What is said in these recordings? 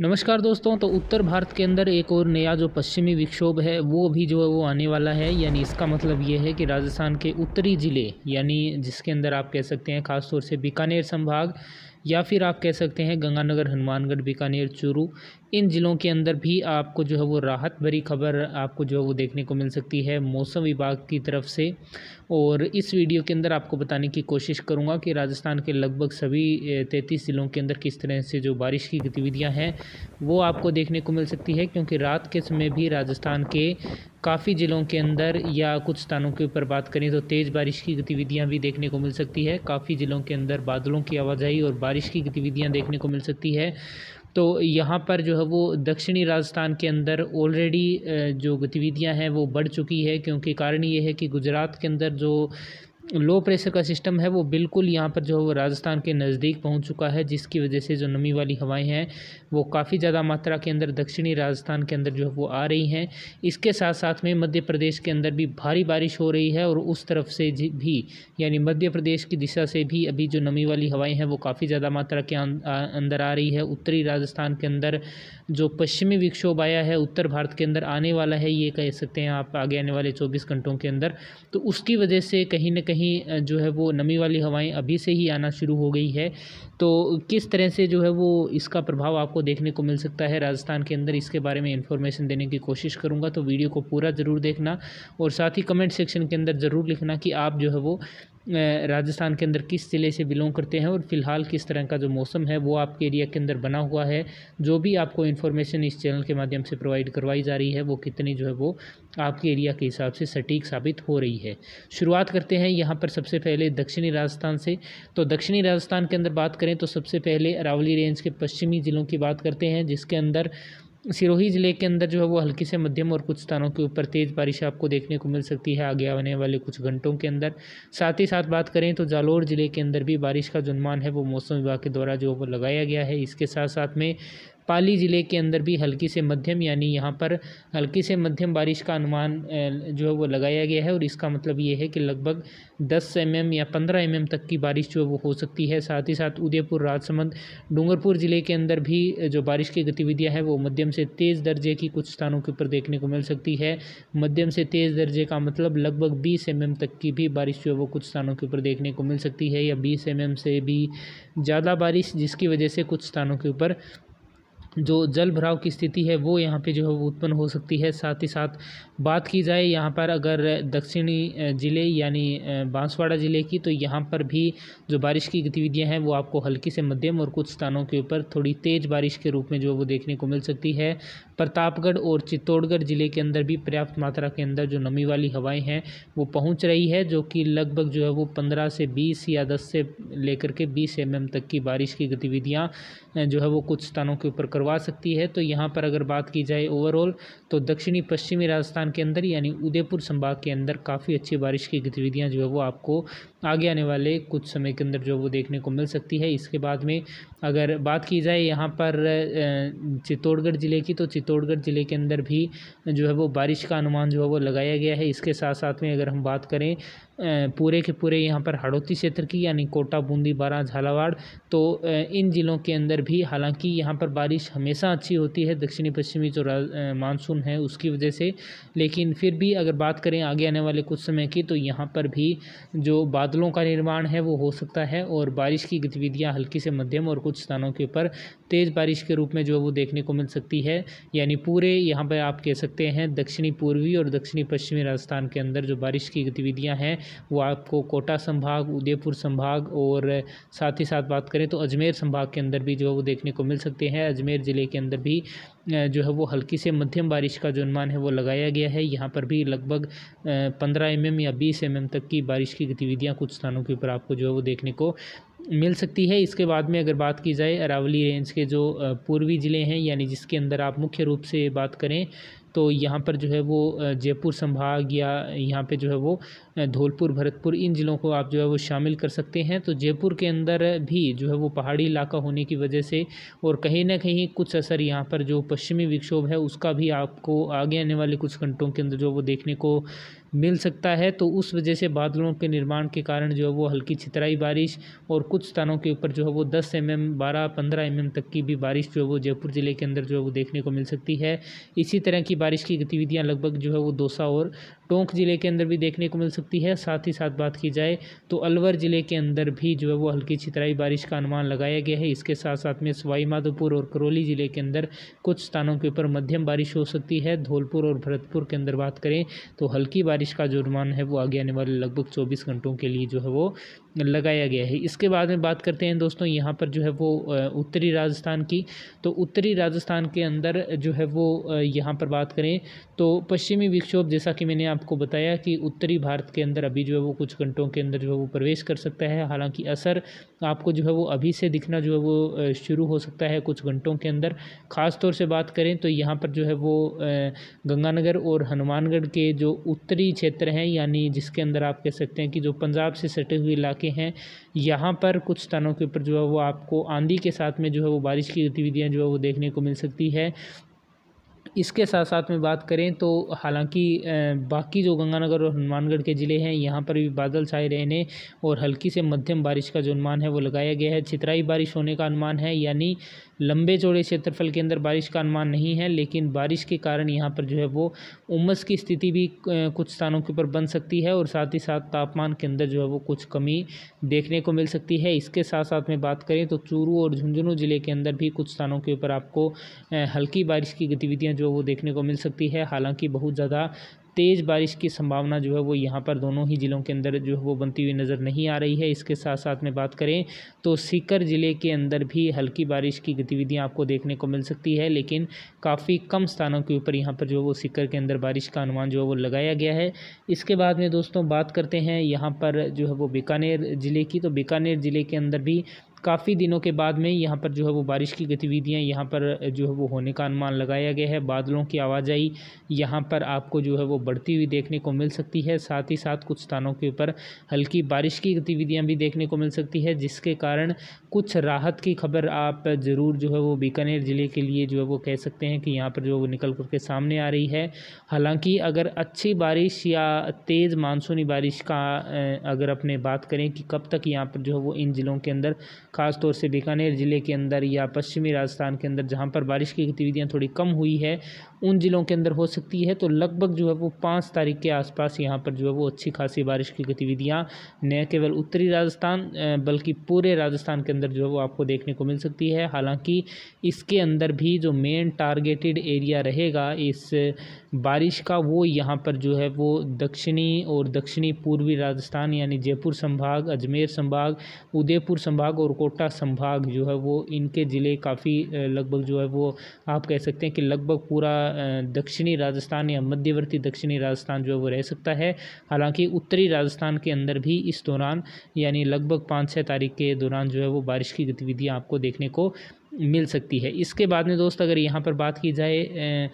नमस्कार दोस्तों तो उत्तर भारत के अंदर एक और नया जो पश्चिमी विक्षोभ है वो अभी जो है वो आने वाला है यानी इसका मतलब ये है कि राजस्थान के उत्तरी ज़िले यानी जिसके अंदर आप कह सकते हैं ख़ासतौर से बीकानेर संभाग या फिर आप कह सकते हैं गंगानगर हनुमानगढ़ बीकानेर चूरू इन ज़िलों के अंदर भी आपको जो है वो राहत भरी खबर आपको जो है वो देखने को मिल सकती है मौसम विभाग की तरफ से और इस वीडियो के अंदर आपको बताने की कोशिश करूँगा कि राजस्थान के लगभग सभी तैंतीस ज़िलों के अंदर किस तरह से जो बारिश की गतिविधियाँ हैं वो आपको देखने को मिल सकती है क्योंकि रात के समय भी राजस्थान के काफ़ी ज़िलों के अंदर या कुछ स्थानों के ऊपर बात करें तो तेज़ बारिश की गतिविधियां भी देखने को मिल सकती है काफ़ी ज़िलों के अंदर बादलों की आवाजाही और बारिश की गतिविधियां देखने को मिल सकती है तो यहाँ पर जो है वो दक्षिणी राजस्थान के अंदर ऑलरेडी जो गतिविधियाँ हैं वो बढ़ चुकी है क्योंकि कारण ये है कि गुजरात के अंदर जो लो प्रेशर का सिस्टम है वो बिल्कुल यहाँ पर जो है वो राजस्थान के नज़दीक पहुँच चुका है जिसकी वजह से जो नमी वाली हवाएं हैं वो काफ़ी ज़्यादा मात्रा के अंदर दक्षिणी राजस्थान के अंदर जो है वो आ रही हैं इसके साथ साथ में मध्य प्रदेश के अंदर भी भारी बारिश हो रही है और उस तरफ से भी यानी मध्य प्रदेश की दिशा से भी अभी जो नमी वाली हवाएँ हैं वो काफ़ी ज़्यादा मात्रा के अं, अंदर आ रही है उत्तरी राजस्थान के अंदर जो पश्चिमी विक्षोभ आया है उत्तर भारत के अंदर आने वाला है ये कह सकते हैं आप आगे आने वाले चौबीस घंटों के अंदर तो उसकी वजह से कहीं ना कहीं जो है वो नमी वाली हवाएं अभी से ही आना शुरू हो गई है तो किस तरह से जो है वो इसका प्रभाव आपको देखने को मिल सकता है राजस्थान के अंदर इसके बारे में इन्फॉर्मेशन देने की कोशिश करूँगा तो वीडियो को पूरा ज़रूर देखना और साथ ही कमेंट सेक्शन के अंदर ज़रूर लिखना कि आप जो है वो राजस्थान के अंदर किस ज़िले से बिलोंग करते हैं और फ़िलहाल किस तरह का जो मौसम है वो आपके एरिया के अंदर बना हुआ है जो भी आपको इन्फॉर्मेशन इस चैनल के माध्यम से प्रोवाइड करवाई जा रही है वो कितनी जो है वो आपके एरिया के हिसाब से सटीक साबित हो रही है शुरुआत करते हैं यहाँ पर सबसे पहले दक्षिणी राजस्थान से तो दक्षिणी राजस्थान के अंदर बात करें तो सबसे पहले अरावली रेंज के पश्चिमी ज़िलों की बात करते हैं जिसके अंदर सिरोही ज़िले के अंदर जो है वो हल्की से मध्यम और कुछ स्थानों के ऊपर तेज़ बारिश आपको देखने को मिल सकती है आगे आने वाले कुछ घंटों के अंदर साथ ही साथ बात करें तो जालोर ज़िले के अंदर भी बारिश का जो अनुमान है वो मौसम विभाग के द्वारा जो लगाया गया है इसके साथ साथ में पाली ज़िले के अंदर भी हल्की से मध्यम यानी यहाँ पर हल्की से मध्यम बारिश का अनुमान जो है वो लगाया गया है और इसका मतलब ये है कि लगभग 10 एम mm या 15 एम mm तक की बारिश जो है वो हो सकती है साथ ही साथ उदयपुर राजसमंद डूंगरपुर ज़िले के अंदर भी जो बारिश की गतिविधियाँ हैं वो मध्यम से तेज़ दर्जे की कुछ स्थानों के ऊपर देखने को मिल सकती है मध्यम से तेज़ दर्जे का मतलब लगभग बीस एम mm तक की भी बारिश जो है वो कुछ स्थानों के ऊपर देखने को मिल सकती है या बीस एम mm से भी ज़्यादा बारिश जिसकी वजह से कुछ स्थानों के ऊपर जो जल भराव की स्थिति है वो यहाँ पे जो है वो उत्पन्न हो सकती है साथ ही साथ बात की जाए यहाँ पर अगर दक्षिणी ज़िले यानी बांसवाड़ा ज़िले की तो यहाँ पर भी जो बारिश की गतिविधियाँ हैं वो आपको हल्की से मध्यम और कुछ स्थानों के ऊपर थोड़ी तेज़ बारिश के रूप में जो वो देखने को मिल सकती है प्रतापगढ़ और चित्तौड़गढ़ ज़िले के अंदर भी पर्याप्त मात्रा के अंदर जो नमी वाली हवाएँ हैं वो पहुँच रही है जो कि लगभग जो है वो पंद्रह से बीस या दस से लेकर के बीस एम तक की बारिश की गतिविधियाँ जो है वो कुछ स्थानों के ऊपर करवा सकती है तो यहाँ पर अगर बात की जाए ओवरऑल तो दक्षिणी पश्चिमी राजस्थान राजस्थान के अंदर यानी उदयपुर संभाग के अंदर काफ़ी अच्छी बारिश की गतिविधियाँ जो है वो आपको आगे आने वाले कुछ समय के अंदर जो वो देखने को मिल सकती है इसके बाद में अगर बात की जाए यहाँ पर चित्तौड़गढ़ ज़िले की तो चित्तौड़गढ़ ज़िले के अंदर भी जो है वो बारिश का अनुमान जो है वो लगाया गया है इसके साथ साथ में अगर हम बात करें पूरे के पूरे यहाँ पर हड़ौती क्षेत्र की यानी कोटा बूंदी बारा झालावाड़ तो इन ज़िलों के अंदर भी हालांकि यहाँ पर बारिश हमेशा अच्छी होती है दक्षिणी पश्चिमी जो मानसून है उसकी वजह से लेकिन फिर भी अगर बात करें आगे आने वाले कुछ समय की तो यहाँ पर भी जो बाद बादलों का निर्माण है वो हो सकता है और बारिश की गतिविधियाँ हल्की से मध्यम और कुछ स्थानों के ऊपर तेज़ बारिश के रूप में जो है वो देखने को मिल सकती है यानी पूरे यहाँ पर आप कह सकते हैं दक्षिणी पूर्वी और दक्षिणी पश्चिमी राजस्थान के अंदर जो बारिश की गतिविधियाँ हैं वो आपको कोटा संभाग उदयपुर संभाग और साथ ही साथ बात करें तो अजमेर संभाग के अंदर भी जो है वो देखने को मिल सकते हैं अजमेर ज़िले के अंदर भी जो है वो हल्की से मध्यम बारिश का जो अनुमान है वो लगाया गया है यहाँ पर भी लगभग पंद्रह एम या बीस एम तक की बारिश की गतिविधियाँ कुछ स्थानों के ऊपर आपको जो है वो देखने को मिल सकती है इसके बाद में अगर बात की जाए अरावली रेंज के जो पूर्वी ज़िले हैं यानी जिसके अंदर आप मुख्य रूप से बात करें तो यहाँ पर जो है वो जयपुर संभाग या यहाँ पे जो है वो धौलपुर भरतपुर इन ज़िलों को आप जो है वो शामिल कर सकते हैं तो जयपुर के अंदर भी जो है वो पहाड़ी इलाका होने की वजह से और कहीं ना कहीं कुछ असर यहाँ पर जो पश्चिमी विक्षोभ है उसका भी आपको आगे आने वाले कुछ घंटों के अंदर जो वो देखने को मिल सकता है तो उस वजह से बादलों के निर्माण के कारण जो है वो हल्की छितराई बारिश और कुछ स्थानों के ऊपर जो है वो दस एम एम बारह पंद्रह एम एम तक की भी बारिश जो है वो जयपुर ज़िले के अंदर जो है वो देखने को मिल सकती है इसी तरह की बारिश की गतिविधियाँ लगभग जो है वो दोसा और टोंक ज़िले के अंदर भी देखने को मिल सकती है साथ ही साथ बात की जाए तो अलवर ज़िले के अंदर भी जो है वो हल्की छितराई बारिश का अनुमान लगाया गया है इसके साथ साथ में सवाईमाधोपुर और करौली ज़िले के अंदर कुछ स्थानों के ऊपर मध्यम बारिश हो सकती है धौलपुर और भरतपुर के अंदर बात करें तो हल्की बारिश का जो अनुमान है वो आगे आने वाले लगभग चौबीस घंटों के लिए जो है वो लगाया गया है इसके बाद में बात करते हैं दोस्तों यहाँ पर जो है वो उत्तरी राजस्थान की तो उत्तरी राजस्थान के अंदर जो है वो यहाँ पर बात करें तो पश्चिमी विक्षोभ जैसा कि मैंने आपको बताया कि उत्तरी भारत के अंदर अभी जो है वो कुछ घंटों के अंदर जो है वो प्रवेश कर सकता है हालांकि असर आपको जो है वो अभी से दिखना जो है वो शुरू हो सकता है कुछ घंटों के अंदर ख़ास तौर से बात करें तो यहाँ पर जो है वो गंगानगर और हनुमानगढ़ के जो उत्तरी क्षेत्र हैं यानी जिसके अंदर आप कह सकते हैं कि जो पंजाब से सटे हुए इलाके हैं यहाँ पर कुछ स्थानों के ऊपर जो है वो आपको आंधी के साथ में जो है वो बारिश की गतिविधियाँ जो है वो देखने को मिल सकती है इसके साथ साथ में बात करें तो हालांकि बाकी जो गंगानगर और हनुमानगढ़ के ज़िले हैं यहाँ पर भी बादल छाए रहने और हल्की से मध्यम बारिश का जो अनुमान है वो लगाया गया है चित्राई बारिश होने का अनुमान है यानी लंबे चौड़े क्षेत्रफल के अंदर बारिश का अनुमान नहीं है लेकिन बारिश के कारण यहाँ पर जो है वो उमस की स्थिति भी कुछ स्थानों के ऊपर बन सकती है और साथ ही साथ तापमान के अंदर जो है वो कुछ कमी देखने को मिल सकती है इसके साथ साथ में बात करें तो चूरू और झुंझुनू ज़िले के अंदर भी कुछ स्थानों के ऊपर आपको हल्की बारिश की गतिविधियाँ जो जो वो देखने को मिल सकती है हालांकि बहुत ज़्यादा तेज़ बारिश की संभावना जो है वो यहाँ पर दोनों ही ज़िलों के अंदर जो है वो बनती हुई नज़र नहीं आ रही है इसके साथ साथ में बात करें तो सीकर ज़िले के अंदर भी हल्की बारिश की गतिविधियाँ आपको देखने को मिल सकती है लेकिन काफ़ी कम स्थानों के ऊपर यहाँ पर जो है वो सीकर के अंदर बारिश का अनुमान जो है वो लगाया गया है इसके बाद में दोस्तों बात करते हैं यहाँ पर जो है वो बीकानेर ज़िले की तो बीकानेर ज़िले के अंदर भी काफ़ी दिनों के बाद में यहाँ पर जो है वो बारिश की गतिविधियाँ यहाँ पर जो है वो होने का अनुमान लगाया गया है बादलों की आवाजाही यहाँ पर आपको जो है वो बढ़ती हुई देखने को मिल सकती है साथ ही साथ कुछ स्थानों के ऊपर हल्की बारिश की गतिविधियाँ भी देखने को मिल सकती है जिसके कारण कुछ राहत की खबर आप ज़रूर जो है वो बीकानेर ज़िले के लिए जो है वो कह सकते हैं कि यहाँ पर जो वो निकल करके सामने आ रही है हालांकि अगर अच्छी बारिश या तेज़ मानसूनी बारिश का अगर अपने बात करें कि कब तक यहाँ पर जो है वो इन ज़िलों के अंदर ख़ासतौर से बीकानेर ज़िले के अंदर या पश्चिमी राजस्थान के अंदर जहाँ पर बारिश की गतिविधियाँ थोड़ी कम हुई है उन ज़िलों के अंदर हो सकती है तो लगभग जो है वो पाँच तारीख के आसपास यहाँ पर जो है वो अच्छी खासी बारिश की गतिविधियाँ न केवल उत्तरी राजस्थान बल्कि पूरे राजस्थान के अंदर जो है वो आपको देखने को मिल सकती है हालाँकि इसके अंदर भी जो मेन टारगेटेड एरिया रहेगा इस बारिश का वो यहाँ पर जो है वो दक्षिणी और दक्षिणी पूर्वी राजस्थान यानी जयपुर संभाग अजमेर संभाग उदयपुर संभाग और कोटा संभाग जो है वो इनके ज़िले काफ़ी लगभग जो है वो आप कह सकते हैं कि लगभग पूरा दक्षिणी राजस्थान या मध्यवर्ती दक्षिणी राजस्थान जो है वो रह सकता है हालांकि उत्तरी राजस्थान के अंदर भी इस दौरान यानी लगभग पाँच छः तारीख के दौरान जो है वो बारिश की गतिविधियाँ आपको देखने को मिल सकती है इसके बाद में दोस्त अगर यहाँ पर बात की जाए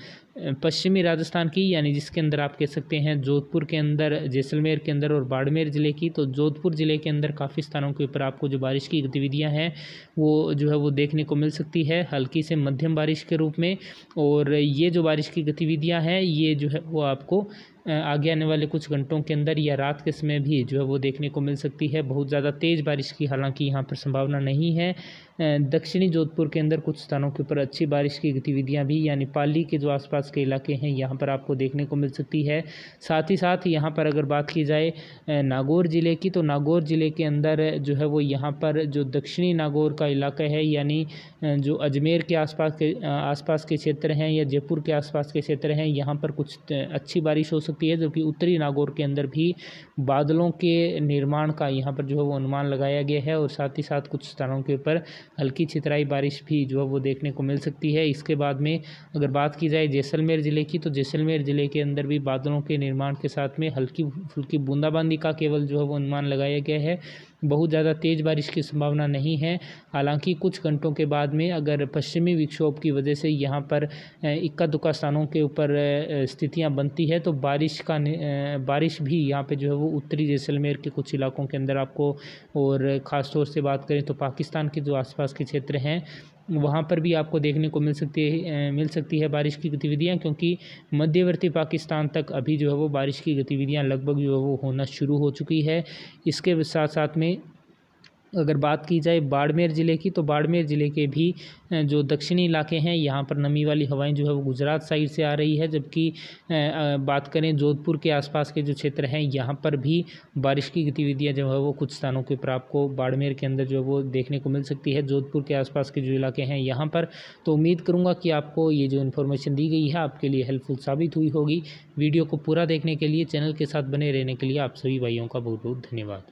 पश्चिमी राजस्थान की यानी जिसके अंदर आप कह सकते हैं जोधपुर के अंदर जैसलमेर के अंदर और बाड़मेर ज़िले की तो जोधपुर ज़िले के अंदर काफ़ी स्थानों के ऊपर आपको जो बारिश की गतिविधियां हैं वो जो है वो देखने को मिल सकती है हल्की से मध्यम बारिश के रूप में और ये जो बारिश की गतिविधियाँ हैं ये जो है वो आपको आगे आने वाले कुछ घंटों के अंदर या रात के समय भी जो है वो देखने को मिल सकती है बहुत ज़्यादा तेज़ बारिश की हालांकि यहाँ पर संभावना नहीं है दक्षिणी जोधपुर के अंदर कुछ स्थानों के ऊपर अच्छी बारिश की गतिविधियाँ भी यानी पाली के जो आसपास के इलाके हैं यहाँ पर आपको देखने को मिल सकती है साथ ही साथ यहाँ पर अगर बात की जाए नागौर ज़िले की तो नागौर ज़िले के अंदर जो है वो यहाँ पर जो दक्षिणी नागौर का इलाका है यानी जो अजमेर के आसपास के आसपास के क्षेत्र हैं या जयपुर के आसपास के क्षेत्र हैं यहाँ पर कुछ अच्छी बारिश हो सकती है जबकि उत्तरी नागौर के अंदर भी बादलों के निर्माण का यहाँ पर जो है वो अनुमान लगाया गया है और साथ ही साथ कुछ स्थानों के ऊपर हल्की छितराई बारिश भी जो है वो देखने को मिल सकती है इसके बाद में अगर बात की जाए जैसलमेर ज़िले की तो जैसलमेर ज़िले के अंदर भी बादलों के निर्माण के साथ में हल्की फुल्की बूंदाबांदी का केवल जो है वो अनुमान लगाया गया है बहुत ज़्यादा तेज़ बारिश की संभावना नहीं है हालांकि कुछ घंटों के बाद में अगर पश्चिमी विक्षोभ की वजह से यहाँ पर इक्का दुक्का स्थानों के ऊपर स्थितियाँ बनती है तो बारिश का बारिश भी यहाँ पे जो है वो उत्तरी जैसलमेर के कुछ इलाकों के अंदर आपको और ख़ास तौर से बात करें तो पाकिस्तान के जो आसपास के क्षेत्र हैं वहाँ पर भी आपको देखने को मिल सकती है मिल सकती है बारिश की गतिविधियाँ क्योंकि मध्यवर्ती पाकिस्तान तक अभी जो है वो बारिश की गतिविधियाँ लगभग जो है वो होना शुरू हो चुकी है इसके साथ साथ में अगर बात की जाए बाड़मेर ज़िले की तो बाड़मेर ज़िले के भी जो दक्षिणी इलाके हैं यहाँ पर नमी वाली हवाएं जो है वो गुजरात साइड से आ रही है जबकि बात करें जोधपुर के आसपास के जो क्षेत्र हैं यहाँ पर भी बारिश की गतिविधियाँ जो है वो कुछ स्थानों के ऊपर आपको बाड़मेर के अंदर जो है वो देखने को मिल सकती है जोधपुर के आसपास के जो इलाके हैं यहाँ पर तो उम्मीद करूँगा कि आपको ये जो इन्फॉर्मेशन दी गई है आपके लिए हेल्पफुल साबित हुई होगी वीडियो को पूरा देखने के लिए चैनल के साथ बने रहने के लिए आप सभी भाइयों का बहुत बहुत धन्यवाद